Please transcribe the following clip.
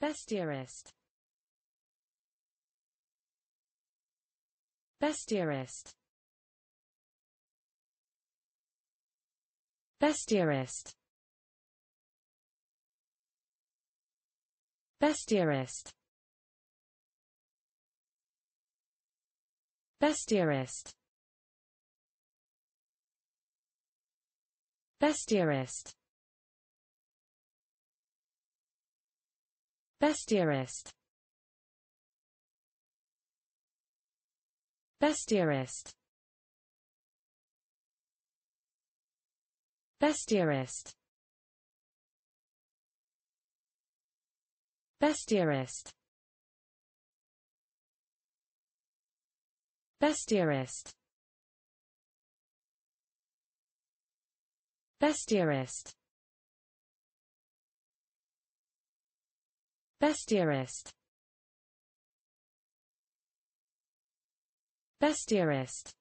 Bestiarist Bestiarist Bestiarist Bestiarist Bestiarist Bestiarist Bestiarist Bestiarist Bestiarist Bestiarist Bestiarist Bestiarist Bestiarist Bestiarist